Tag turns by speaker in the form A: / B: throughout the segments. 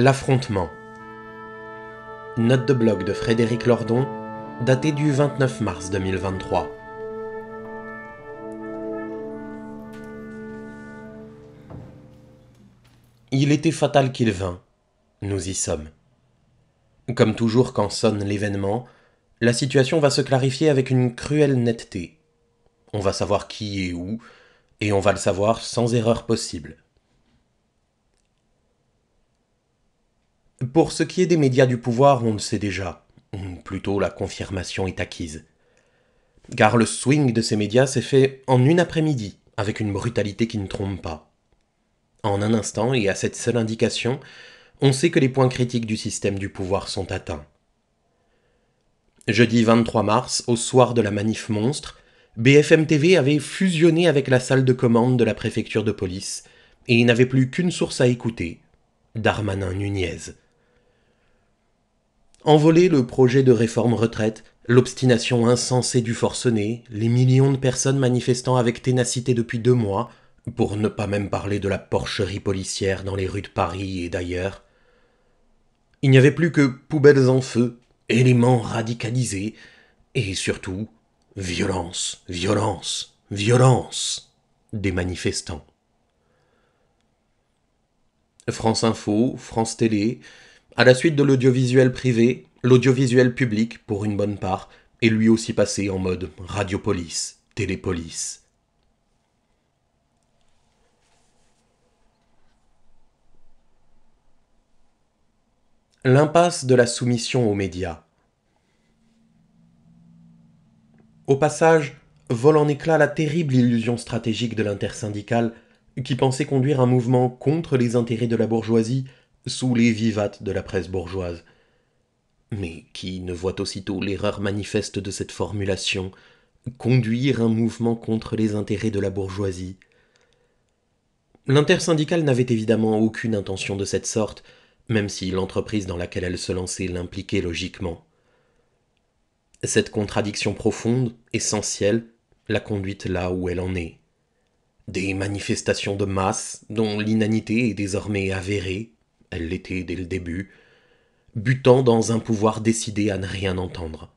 A: L'affrontement. Note de blog de Frédéric Lordon, datée du 29 mars 2023. Il était fatal qu'il vînt. Nous y sommes. Comme toujours quand sonne l'événement, la situation va se clarifier avec une cruelle netteté. On va savoir qui est où, et on va le savoir sans erreur possible. Pour ce qui est des médias du pouvoir, on le sait déjà. ou hum, Plutôt la confirmation est acquise. Car le swing de ces médias s'est fait en une après-midi, avec une brutalité qui ne trompe pas. En un instant, et à cette seule indication, on sait que les points critiques du système du pouvoir sont atteints. Jeudi 23 mars, au soir de la manif monstre, BFM TV avait fusionné avec la salle de commande de la préfecture de police et il n'avait plus qu'une source à écouter, Darmanin Nunez. Envolé le projet de réforme retraite, l'obstination insensée du forcené, les millions de personnes manifestant avec ténacité depuis deux mois, pour ne pas même parler de la porcherie policière dans les rues de Paris et d'ailleurs. Il n'y avait plus que poubelles en feu, éléments radicalisés, et surtout violence, violence, violence des manifestants. France Info, France Télé, à la suite de l'audiovisuel privé, l'audiovisuel public, pour une bonne part, est lui aussi passé en mode radiopolis, télépolis. L'impasse de la soumission aux médias. Au passage, vole en éclat la terrible illusion stratégique de l'intersyndicale qui pensait conduire un mouvement contre les intérêts de la bourgeoisie sous les vivates de la presse bourgeoise. Mais qui ne voit aussitôt l'erreur manifeste de cette formulation conduire un mouvement contre les intérêts de la bourgeoisie L'intersyndicale n'avait évidemment aucune intention de cette sorte, même si l'entreprise dans laquelle elle se lançait l'impliquait logiquement. Cette contradiction profonde, essentielle, l'a conduite là où elle en est. Des manifestations de masse, dont l'inanité est désormais avérée, elle l'était dès le début, butant dans un pouvoir décidé à ne rien entendre.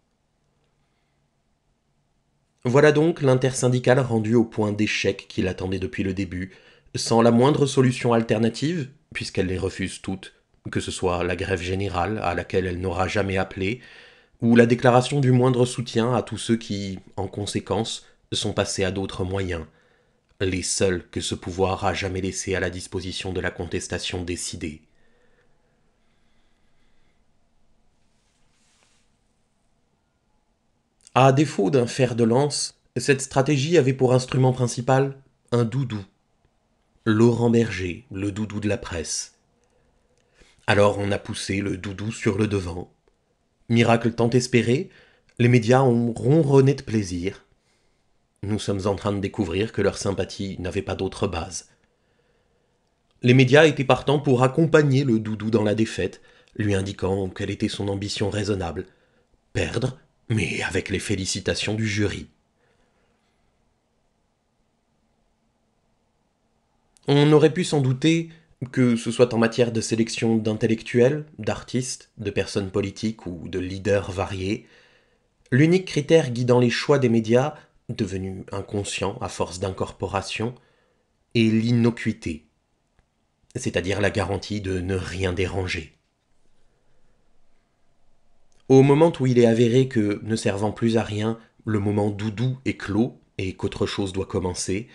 A: Voilà donc l'intersyndicale rendu au point d'échec qu'il attendait depuis le début, sans la moindre solution alternative, puisqu'elle les refuse toutes, que ce soit la grève générale, à laquelle elle n'aura jamais appelé, ou la déclaration du moindre soutien à tous ceux qui, en conséquence, sont passés à d'autres moyens, les seuls que ce pouvoir a jamais laissés à la disposition de la contestation décidée. À défaut d'un fer de lance, cette stratégie avait pour instrument principal un doudou. Laurent Berger, le doudou de la presse. Alors on a poussé le doudou sur le devant. Miracle tant espéré, les médias ont ronronné de plaisir. Nous sommes en train de découvrir que leur sympathie n'avait pas d'autre base. Les médias étaient partants pour accompagner le doudou dans la défaite, lui indiquant quelle était son ambition raisonnable perdre mais avec les félicitations du jury. On aurait pu s'en douter, que ce soit en matière de sélection d'intellectuels, d'artistes, de personnes politiques ou de leaders variés, l'unique critère guidant les choix des médias, devenus inconscient à force d'incorporation, est l'innocuité, c'est-à-dire la garantie de ne rien déranger. Au moment où il est avéré que, ne servant plus à rien, le moment doudou est clos et qu'autre chose doit commencer,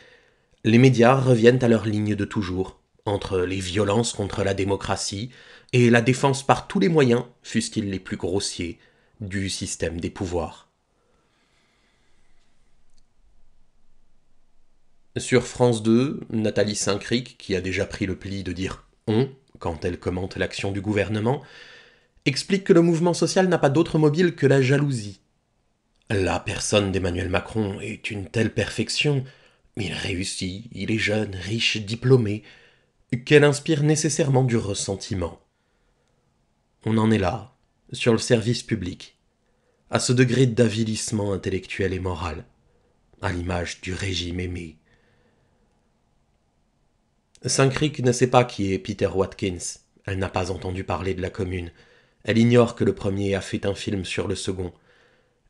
A: les médias reviennent à leur ligne de toujours, entre les violences contre la démocratie et la défense par tous les moyens, fussent-ils les plus grossiers, du système des pouvoirs. Sur France 2, Nathalie Saint-Cric, qui a déjà pris le pli de dire on quand elle commente l'action du gouvernement, explique que le mouvement social n'a pas d'autre mobile que la jalousie. La personne d'Emmanuel Macron est une telle perfection. Il réussit, il est jeune, riche, diplômé, qu'elle inspire nécessairement du ressentiment. On en est là, sur le service public, à ce degré d'avilissement intellectuel et moral, à l'image du régime aimé. Saint-Cric ne sait pas qui est Peter Watkins, elle n'a pas entendu parler de la commune, elle ignore que le premier a fait un film sur le second.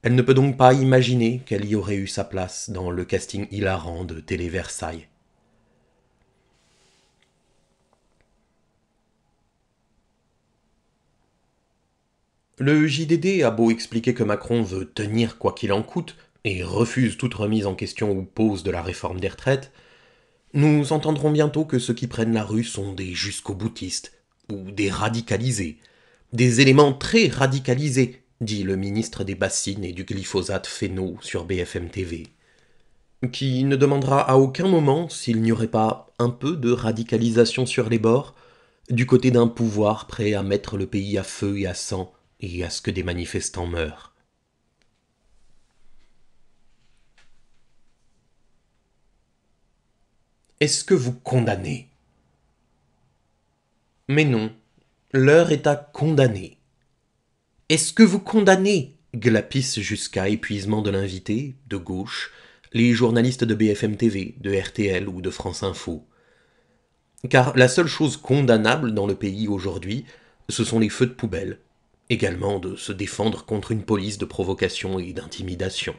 A: Elle ne peut donc pas imaginer qu'elle y aurait eu sa place dans le casting hilarant de Télé Versailles. Le JDD a beau expliquer que Macron veut tenir quoi qu'il en coûte et refuse toute remise en question ou pause de la réforme des retraites, nous entendrons bientôt que ceux qui prennent la rue sont des jusqu'au boutistes ou des radicalisés, des éléments très radicalisés, dit le ministre des Bassines et du glyphosate phéno sur BFM TV, qui ne demandera à aucun moment s'il n'y aurait pas un peu de radicalisation sur les bords, du côté d'un pouvoir prêt à mettre le pays à feu et à sang et à ce que des manifestants meurent. Est-ce que vous condamnez Mais non, L'heure est à condamner. Est-ce que vous condamnez glapissent jusqu'à épuisement de l'invité, de gauche, les journalistes de BFM TV, de RTL ou de France Info. Car la seule chose condamnable dans le pays aujourd'hui, ce sont les feux de poubelle, également de se défendre contre une police de provocation et d'intimidation.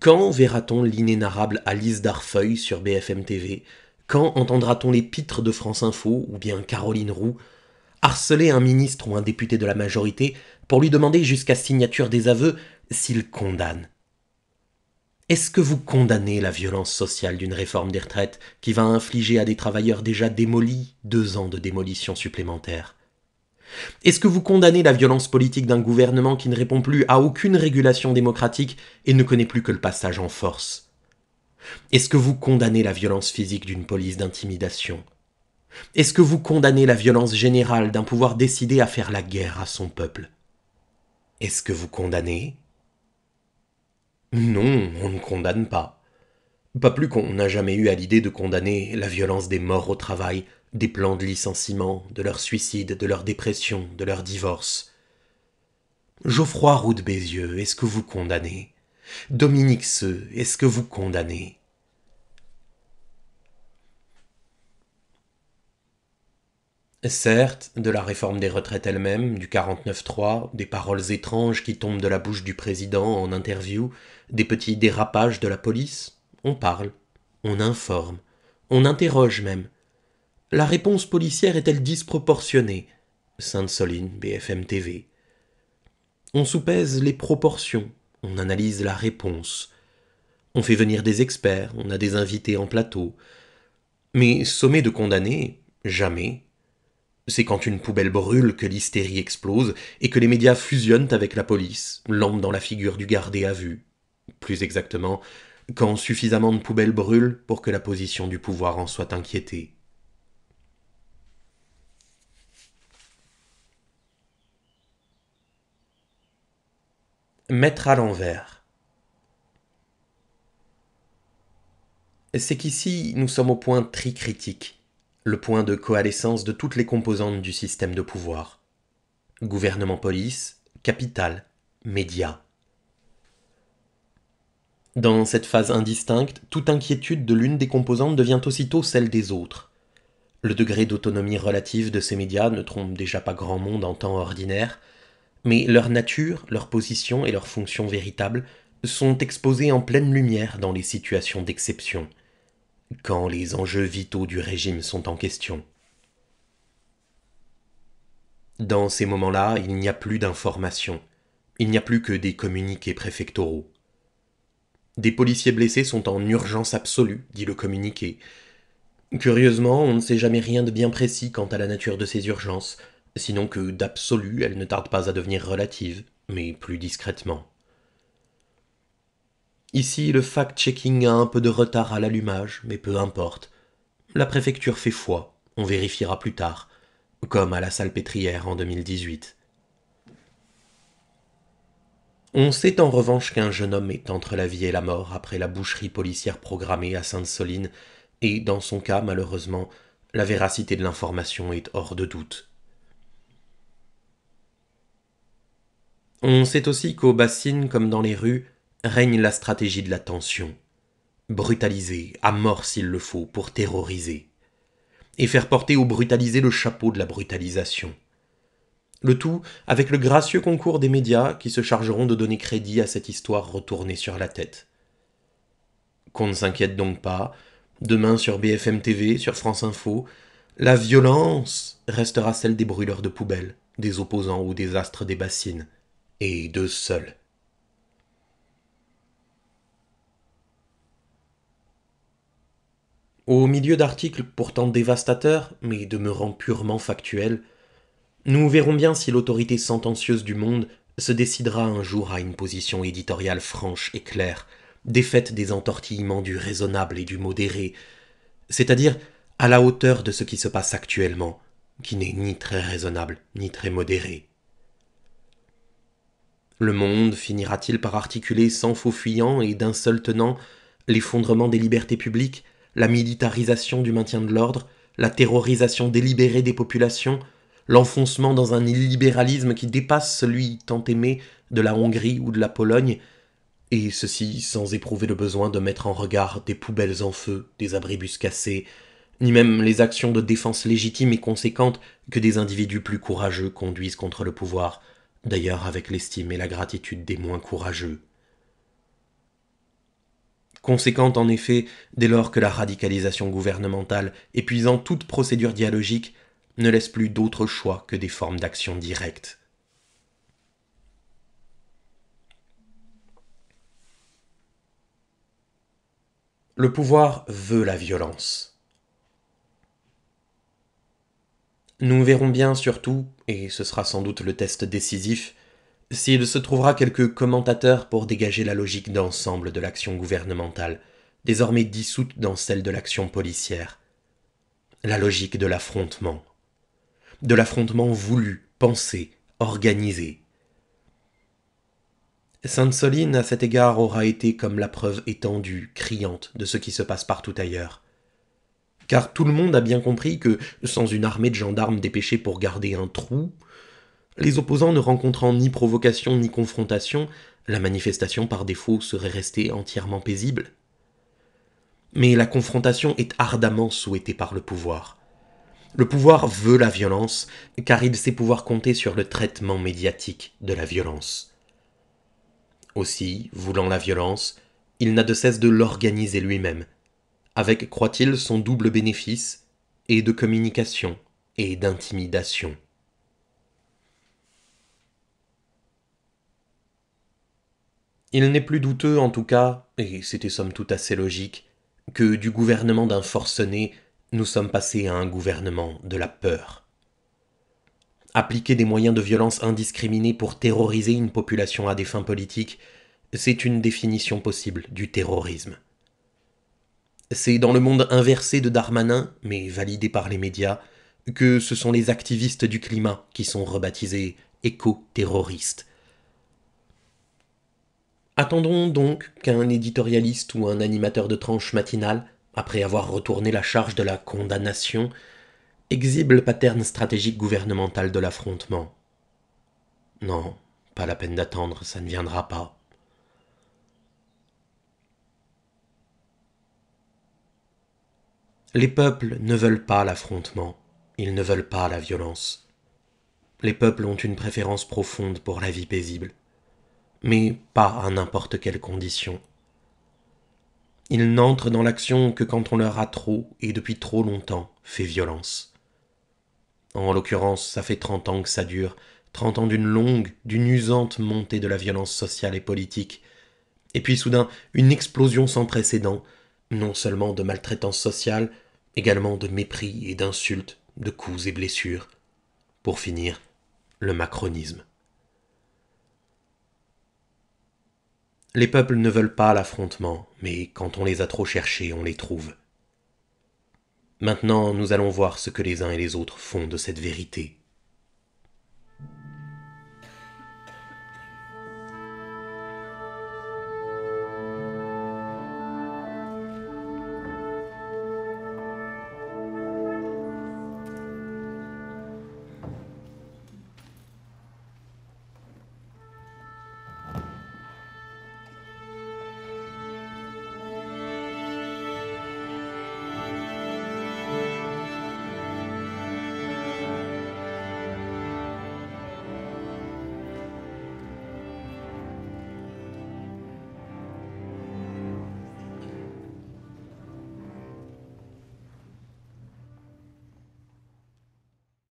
A: Quand verra-t-on l'inénarrable Alice Darfeuille sur BFM TV quand entendra-t-on les pitres de France Info ou bien Caroline Roux harceler un ministre ou un député de la majorité pour lui demander jusqu'à signature des aveux s'il condamne Est-ce que vous condamnez la violence sociale d'une réforme des retraites qui va infliger à des travailleurs déjà démolis deux ans de démolition supplémentaire est-ce que vous condamnez la violence politique d'un gouvernement qui ne répond plus à aucune régulation démocratique et ne connaît plus que le passage en force est-ce que vous condamnez la violence physique d'une police d'intimidation Est-ce que vous condamnez la violence générale d'un pouvoir décidé à faire la guerre à son peuple Est-ce que vous condamnez Non, on ne condamne pas. Pas plus qu'on n'a jamais eu à l'idée de condamner la violence des morts au travail, des plans de licenciement, de leur suicide, de leur dépression, de leur divorce. Geoffroy Roux Bézieux, est-ce que vous condamnez Dominique Seux, est-ce que vous condamnez Certes, de la réforme des retraites elle-même, du 49-3, des paroles étranges qui tombent de la bouche du président en interview, des petits dérapages de la police, on parle, on informe, on interroge même. La réponse policière est-elle disproportionnée Sainte-Soline, BFM TV. On soupèse les proportions, on analyse la réponse. On fait venir des experts, on a des invités en plateau. Mais sommet de condamner, jamais, c'est quand une poubelle brûle que l'hystérie explose et que les médias fusionnent avec la police, lampe dans la figure du gardé à vue. Plus exactement, quand suffisamment de poubelles brûlent pour que la position du pouvoir en soit inquiétée. Mettre à l'envers. C'est qu'ici nous sommes au point critique le point de coalescence de toutes les composantes du système de pouvoir. Gouvernement-police, capital, médias. Dans cette phase indistincte, toute inquiétude de l'une des composantes devient aussitôt celle des autres. Le degré d'autonomie relative de ces médias ne trompe déjà pas grand monde en temps ordinaire, mais leur nature, leur position et leurs fonctions véritables sont exposées en pleine lumière dans les situations d'exception quand les enjeux vitaux du régime sont en question. Dans ces moments-là, il n'y a plus d'informations, il n'y a plus que des communiqués préfectoraux. Des policiers blessés sont en urgence absolue, dit le communiqué. Curieusement, on ne sait jamais rien de bien précis quant à la nature de ces urgences, sinon que d'absolu, elles ne tardent pas à devenir relatives, mais plus discrètement. Ici, le fact-checking a un peu de retard à l'allumage, mais peu importe. La préfecture fait foi, on vérifiera plus tard, comme à la salpêtrière en 2018. On sait en revanche qu'un jeune homme est entre la vie et la mort après la boucherie policière programmée à Sainte-Soline, et dans son cas, malheureusement, la véracité de l'information est hors de doute. On sait aussi qu'aux bassines comme dans les rues, règne la stratégie de la tension. Brutaliser, à mort s'il le faut, pour terroriser. Et faire porter ou brutaliser le chapeau de la brutalisation. Le tout avec le gracieux concours des médias qui se chargeront de donner crédit à cette histoire retournée sur la tête. Qu'on ne s'inquiète donc pas, demain sur BFM TV, sur France Info, la violence restera celle des brûleurs de poubelles, des opposants ou des astres des bassines, et d'eux seuls. Au milieu d'articles pourtant dévastateurs, mais demeurant purement factuels, nous verrons bien si l'autorité sentencieuse du monde se décidera un jour à une position éditoriale franche et claire, défaite des entortillements du raisonnable et du modéré, c'est-à-dire à la hauteur de ce qui se passe actuellement, qui n'est ni très raisonnable ni très modéré. Le monde finira-t-il par articuler sans faux fuyant et d'un seul tenant l'effondrement des libertés publiques, la militarisation du maintien de l'ordre, la terrorisation délibérée des populations, l'enfoncement dans un illibéralisme qui dépasse celui tant aimé de la Hongrie ou de la Pologne, et ceci sans éprouver le besoin de mettre en regard des poubelles en feu, des abribus cassés, ni même les actions de défense légitimes et conséquentes que des individus plus courageux conduisent contre le pouvoir, d'ailleurs avec l'estime et la gratitude des moins courageux conséquente en effet dès lors que la radicalisation gouvernementale, épuisant toute procédure dialogique, ne laisse plus d'autre choix que des formes d'action directe. Le pouvoir veut la violence. Nous verrons bien surtout, et ce sera sans doute le test décisif, s'il se trouvera quelques commentateurs pour dégager la logique d'ensemble de l'action gouvernementale, désormais dissoute dans celle de l'action policière, la logique de l'affrontement, de l'affrontement voulu, pensé, organisé. Sainte-Soline, à cet égard, aura été comme la preuve étendue, criante, de ce qui se passe partout ailleurs. Car tout le monde a bien compris que, sans une armée de gendarmes dépêchés pour garder un trou, les opposants ne rencontrant ni provocation ni confrontation, la manifestation par défaut serait restée entièrement paisible. Mais la confrontation est ardemment souhaitée par le pouvoir. Le pouvoir veut la violence, car il sait pouvoir compter sur le traitement médiatique de la violence. Aussi, voulant la violence, il n'a de cesse de l'organiser lui-même, avec, croit-il, son double bénéfice, et de communication, et d'intimidation. Il n'est plus douteux, en tout cas, et c'était somme toute assez logique, que du gouvernement d'un forcené, nous sommes passés à un gouvernement de la peur. Appliquer des moyens de violence indiscriminés pour terroriser une population à des fins politiques, c'est une définition possible du terrorisme. C'est dans le monde inversé de Darmanin, mais validé par les médias, que ce sont les activistes du climat qui sont rebaptisés éco-terroristes Attendons donc qu'un éditorialiste ou un animateur de tranche matinale, après avoir retourné la charge de la condamnation, exhibe le pattern stratégique gouvernemental de l'affrontement. Non, pas la peine d'attendre, ça ne viendra pas. Les peuples ne veulent pas l'affrontement, ils ne veulent pas la violence. Les peuples ont une préférence profonde pour la vie paisible mais pas à n'importe quelle condition. Ils n'entrent dans l'action que quand on leur a trop et depuis trop longtemps fait violence. En l'occurrence, ça fait trente ans que ça dure, trente ans d'une longue, d'une usante montée de la violence sociale et politique, et puis soudain une explosion sans précédent, non seulement de maltraitance sociale, également de mépris et d'insultes, de coups et blessures. Pour finir, le macronisme. Les peuples ne veulent pas l'affrontement, mais quand on les a trop cherchés, on les trouve. Maintenant, nous allons voir ce que les uns et les autres font de cette vérité.